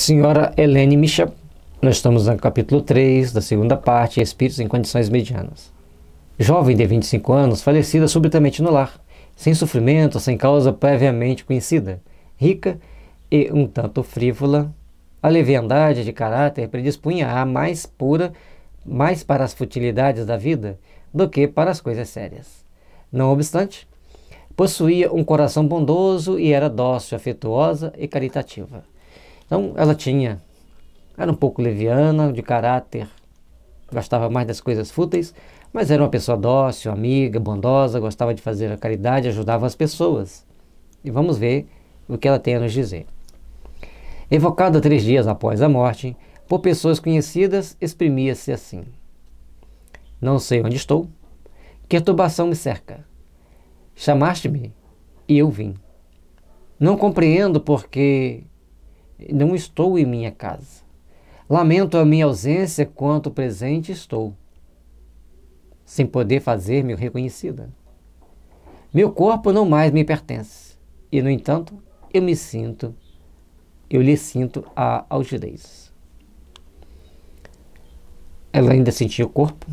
Senhora Helene Michel. Nós estamos no capítulo 3 da segunda parte, Espíritos em Condições Medianas. Jovem de 25 anos, falecida subitamente no lar, sem sofrimento, sem causa previamente conhecida, rica e um tanto frívola, a leviandade de caráter predispunha a mais pura, mais para as futilidades da vida do que para as coisas sérias. Não obstante, possuía um coração bondoso e era dócil, afetuosa e caritativa. Então ela tinha, era um pouco leviana, de caráter, gostava mais das coisas fúteis, mas era uma pessoa dócil, amiga, bondosa, gostava de fazer a caridade, ajudava as pessoas. E vamos ver o que ela tem a nos dizer. Evocada três dias após a morte, por pessoas conhecidas, exprimia-se assim: Não sei onde estou, que turbação me cerca. Chamaste-me e eu vim. Não compreendo porque não estou em minha casa. Lamento a minha ausência quanto presente estou, sem poder fazer-me reconhecida. Meu corpo não mais me pertence, e no entanto, eu me sinto, eu lhe sinto a altivez. Ela ainda sentia o corpo,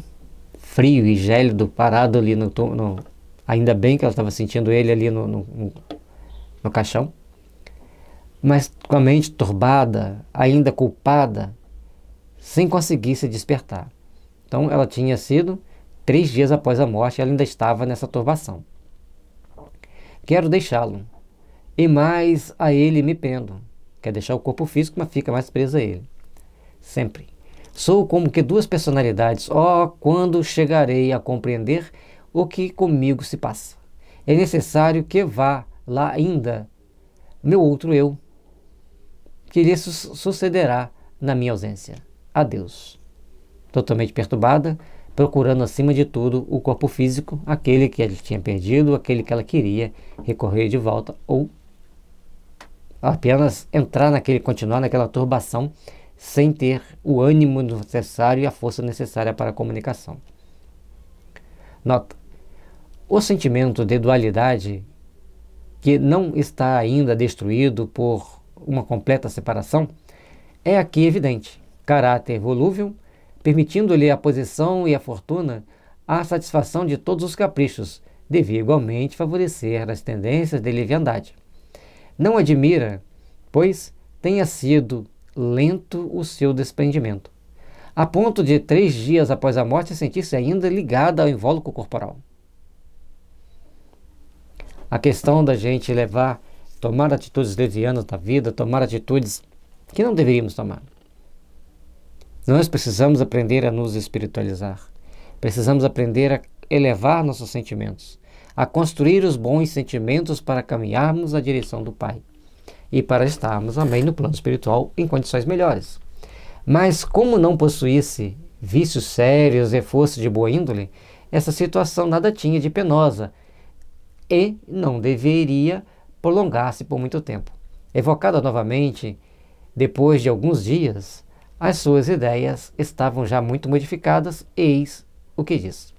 frio e gélido, parado ali no, no ainda bem que ela estava sentindo ele ali no, no, no caixão mas com a mente turbada, ainda culpada, sem conseguir se despertar. Então, ela tinha sido três dias após a morte, ela ainda estava nessa turbação. Quero deixá-lo, e mais a ele me pendo. Quer deixar o corpo físico, mas fica mais preso a ele. Sempre. Sou como que duas personalidades. Oh, quando chegarei a compreender o que comigo se passa. É necessário que vá lá ainda meu outro eu, que lhe su sucederá na minha ausência. Adeus. Totalmente perturbada, procurando acima de tudo o corpo físico, aquele que ela tinha perdido, aquele que ela queria recorrer de volta ou apenas entrar naquele, continuar naquela turbação sem ter o ânimo necessário e a força necessária para a comunicação. Nota: o sentimento de dualidade que não está ainda destruído por uma completa separação, é aqui evidente. Caráter volúvel, permitindo-lhe a posição e a fortuna, a satisfação de todos os caprichos, devia igualmente favorecer as tendências de leviandade. Não admira, pois, tenha sido lento o seu desprendimento, a ponto de três dias após a morte sentir-se ainda ligada ao invólucro corporal. A questão da gente levar tomar atitudes levianas da vida, tomar atitudes que não deveríamos tomar. Nós precisamos aprender a nos espiritualizar. Precisamos aprender a elevar nossos sentimentos, a construir os bons sentimentos para caminharmos na direção do Pai e para estarmos também no plano espiritual em condições melhores. Mas como não possuísse vícios sérios e força de boa índole, essa situação nada tinha de penosa e não deveria prolongar-se por muito tempo. Evocada novamente, depois de alguns dias, as suas ideias estavam já muito modificadas, eis o que diz.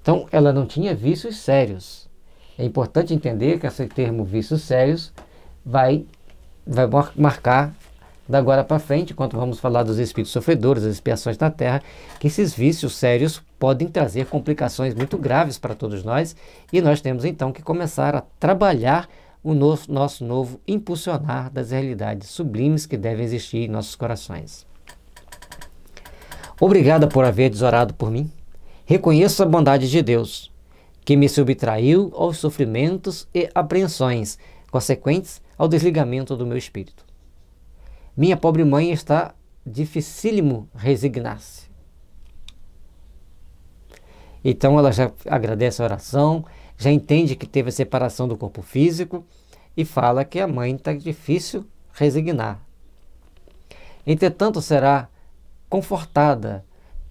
Então, ela não tinha vícios sérios. É importante entender que esse termo vícios sérios vai, vai marcar da agora para frente, enquanto vamos falar dos espíritos sofredores, das expiações na Terra, que esses vícios sérios podem trazer complicações muito graves para todos nós e nós temos então que começar a trabalhar o nosso, nosso novo impulsionar das realidades sublimes que devem existir em nossos corações. Obrigada por haver desorado por mim. Reconheço a bondade de Deus, que me subtraiu aos sofrimentos e apreensões consequentes ao desligamento do meu espírito. Minha pobre mãe está dificílimo resignar-se. Então ela já agradece a oração, já entende que teve a separação do corpo físico e fala que a mãe está difícil resignar. Entretanto, será confortada,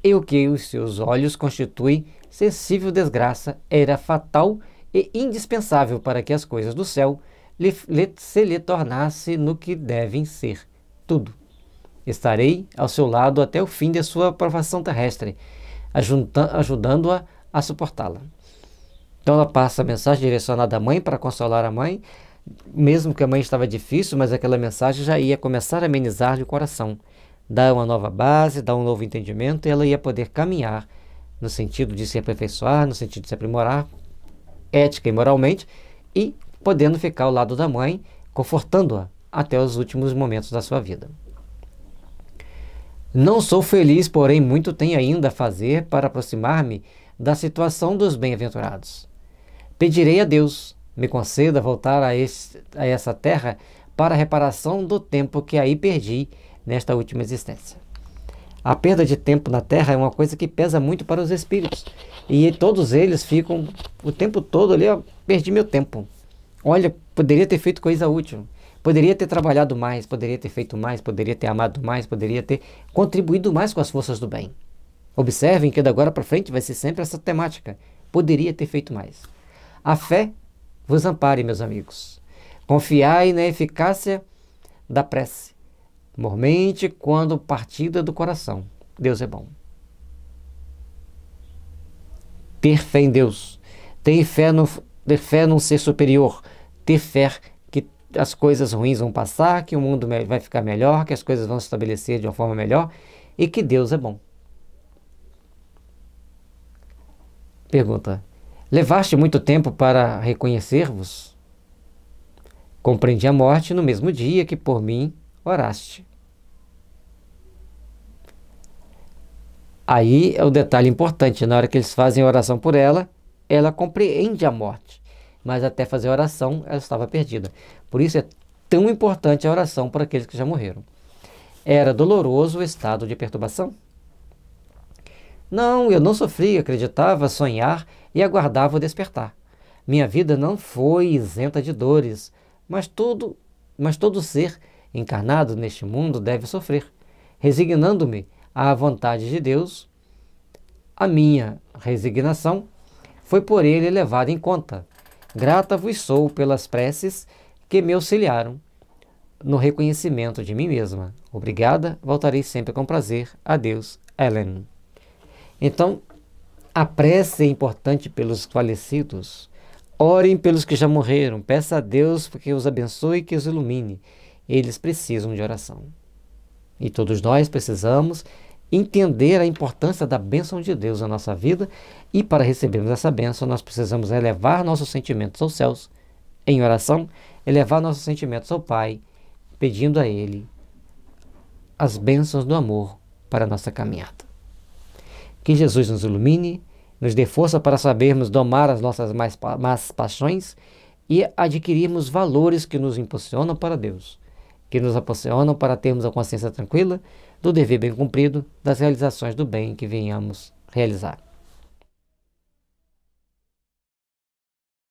e o que os seus olhos constitui sensível desgraça era fatal e indispensável para que as coisas do céu lhe, lhe, se lhe tornasse no que devem ser, tudo. Estarei ao seu lado até o fim de sua provação terrestre, ajudando-a a, a suportá-la. Então ela passa a mensagem direcionada à mãe para consolar a mãe, mesmo que a mãe estava difícil, mas aquela mensagem já ia começar a amenizar-lhe o coração, dar uma nova base, dar um novo entendimento, e ela ia poder caminhar no sentido de se aperfeiçoar, no sentido de se aprimorar, ética e moralmente, e podendo ficar ao lado da mãe, confortando-a até os últimos momentos da sua vida. Não sou feliz, porém, muito tenho ainda a fazer para aproximar-me da situação dos bem-aventurados. Pedirei a Deus, me conceda voltar a, este, a essa terra para a reparação do tempo que aí perdi nesta última existência. A perda de tempo na Terra é uma coisa que pesa muito para os espíritos. E todos eles ficam o tempo todo ali, ó, perdi meu tempo. Olha, poderia ter feito coisa útil. Poderia ter trabalhado mais, poderia ter feito mais, poderia ter amado mais, poderia ter contribuído mais com as forças do bem. Observem que da agora para frente vai ser sempre essa temática. Poderia ter feito mais. A fé vos ampare, meus amigos. Confiai na eficácia da prece, mormente quando partida do coração. Deus é bom. Ter fé em Deus, ter fé, no, ter fé num ser superior, ter fé que as coisas ruins vão passar, que o mundo vai ficar melhor, que as coisas vão se estabelecer de uma forma melhor e que Deus é bom. Pergunta: Levaste muito tempo para reconhecer-vos? Compreendi a morte no mesmo dia que por mim oraste. Aí é o um detalhe importante: na hora que eles fazem oração por ela, ela compreende a morte, mas até fazer oração ela estava perdida. Por isso é tão importante a oração para aqueles que já morreram. Era doloroso o estado de perturbação? Não, eu não sofri, acreditava, sonhar e aguardava o despertar. Minha vida não foi isenta de dores, mas todo mas todo ser encarnado neste mundo deve sofrer. Resignando-me à vontade de Deus, a minha resignação foi por ele levada em conta. Grata vos sou pelas preces que me auxiliaram no reconhecimento de mim mesma. Obrigada, voltarei sempre com prazer. Adeus, Ellen. Então, a prece é importante pelos falecidos. Orem pelos que já morreram. Peça a Deus que os abençoe e que os ilumine. Eles precisam de oração. E todos nós precisamos entender a importância da bênção de Deus na nossa vida. E para recebermos essa bênção, nós precisamos elevar nossos sentimentos aos céus em oração, elevar nossos sentimentos ao Pai, pedindo a Ele as bênçãos do amor para a nossa caminhada. Que Jesus nos ilumine, nos dê força para sabermos domar as nossas mais pa más paixões e adquirirmos valores que nos impulsionam para Deus, que nos impulsionam para termos a consciência tranquila do dever bem cumprido, das realizações do bem que venhamos realizar.